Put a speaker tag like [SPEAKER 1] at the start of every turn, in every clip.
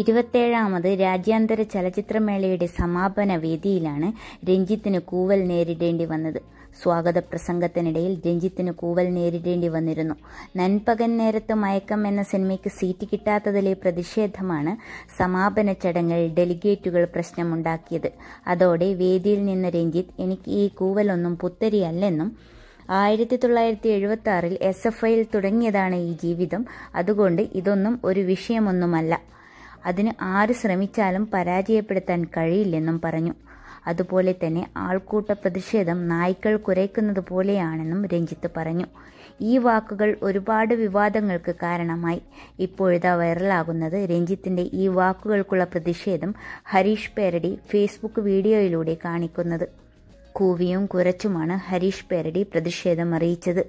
[SPEAKER 1] ഇരുപത്തേഴാമത് രാജ്യാന്തര ചലച്ചിത്രമേളയുടെ സമാപന വേദിയിലാണ് രഞ്ജിത്തിന് കൂവൽ നേരിടേണ്ടി വന്നത് സ്വാഗത പ്രസംഗത്തിനിടയിൽ രഞ്ജിത്തിന് കൂവൽ നേരിടേണ്ടി വന്നിരുന്നു നൻപകൻ നേരത്ത് മയക്കം എന്ന സിനിമയ്ക്ക് സീറ്റ് കിട്ടാത്തതിലെ പ്രതിഷേധമാണ് സമാപന ചടങ്ങിൽ ഡെലിഗേറ്റുകൾ പ്രശ്നമുണ്ടാക്കിയത് അതോടെ വേദിയിൽ നിന്ന് രഞ്ജിത്ത് എനിക്ക് ഈ കൂവലൊന്നും പുത്തരിയല്ലെന്നും ആയിരത്തി തൊള്ളായിരത്തി എഴുപത്തി ആറിൽ എസ് എഫ് ഐയിൽ തുടങ്ങിയതാണ് ഈ ജീവിതം അതുകൊണ്ട് ഇതൊന്നും ഒരു വിഷയമൊന്നുമല്ല അതിന് ആര് ശ്രമിച്ചാലും പരാജയപ്പെടുത്താൻ കഴിയില്ലെന്നും പറഞ്ഞു അതുപോലെ തന്നെ ആൾക്കൂട്ട പ്രതിഷേധം നായ്ക്കൾ കുരയ്ക്കുന്നത് പോലെയാണെന്നും രഞ്ജിത്ത് പറഞ്ഞു ഈ വാക്കുകൾ ഒരുപാട് വിവാദങ്ങൾക്ക് കാരണമായി ഇപ്പോഴിതാ വൈറലാകുന്നത് രഞ്ജിത്തിന്റെ ഈ വാക്കുകൾക്കുള്ള പ്രതിഷേധം ഹരീഷ് പേരടി ഫേസ്ബുക്ക് വീഡിയോയിലൂടെ കാണിക്കുന്നത് കൂവിയും കുരച്ചുമാണ് ഹരീഷ് പേരടി പ്രതിഷേധം അറിയിച്ചത്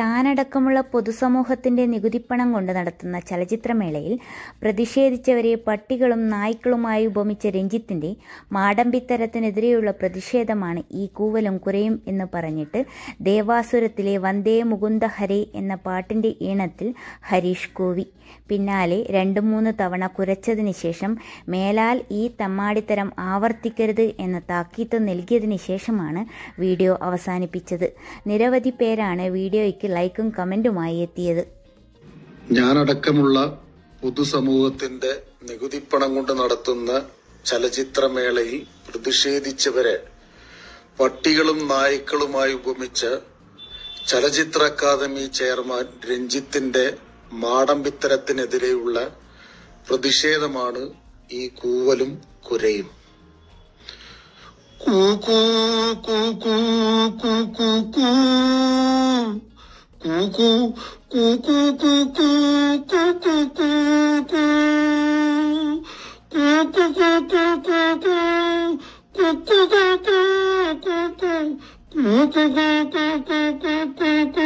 [SPEAKER 1] താനടക്കമുള്ള പൊതുസമൂഹത്തിന്റെ നികുതിപ്പണം കൊണ്ട് നടത്തുന്ന ചലച്ചിത്രമേളയിൽ പ്രതിഷേധിച്ചവരെ പട്ടികളും നായ്ക്കളുമായി ഉപമിച്ച രഞ്ജിത്തിന്റെ മാടമ്പിത്തരത്തിനെതിരെയുള്ള പ്രതിഷേധമാണ് ഈ കൂവലും കുരയും എന്ന് പറഞ്ഞിട്ട് ദേവാസുരത്തിലെ വന്ദേ മുകുന്ദ ഹരേ എന്ന പാട്ടിന്റെ ഈണത്തിൽ ഹരീഷ് കൂവി പിന്നാലെ രണ്ടു മൂന്ന് തവണ കുരച്ചതിന് ശേഷം മേലാൽ ഈ തമ്മാടിത്തരം ആവർത്തിക്കരുത് എന്ന താക്കീത്ത് നൽകിയതിന് ശേഷമാണ് വീഡിയോ അവസാനിപ്പിച്ചത് നിരവധി പേരാണ് വീഡിയോയ്ക്ക് വീഡിയോയ്ക്ക് ലൈക്കും കമന്റുമായി എത്തിയത്
[SPEAKER 2] ഞാനടക്കമുള്ള പൊതുസമൂഹത്തിന്റെ പണം കൊണ്ട് നടത്തുന്ന ചലച്ചിത്രമേളയിൽ പ്രതിഷേധിച്ചവരെ പട്ടികളും നായ്ക്കളുമായി ഉപമിച്ച് ചലച്ചിത്ര അക്കാദമി ചെയർമാൻ രഞ്ജിത്തിന്റെ മാടമ്പിത്തരത്തിനെതിരെയുള്ള പ്രതിഷേധമാണ് ഈ കൂവലും കുരയും
[SPEAKER 1] കൂ കൂ കൂ കൂ കൂ കൂ 咕咕咕咕咕咕嘟嘟嘟嘟，嘟嘟嘟嘟嘟嘟，嘟嘟嘟嘟嘟嘟，嘟嘟嘟嘟嘟嘟嘟。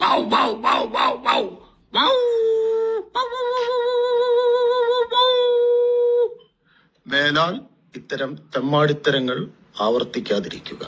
[SPEAKER 2] Bầu bầu bầu bầu bầu bầu. Mẹ nói ഇത്തരം തെമ്മാടിത്തരങ്ങൾ ആവർത്തിക്കാതിരിക്കുക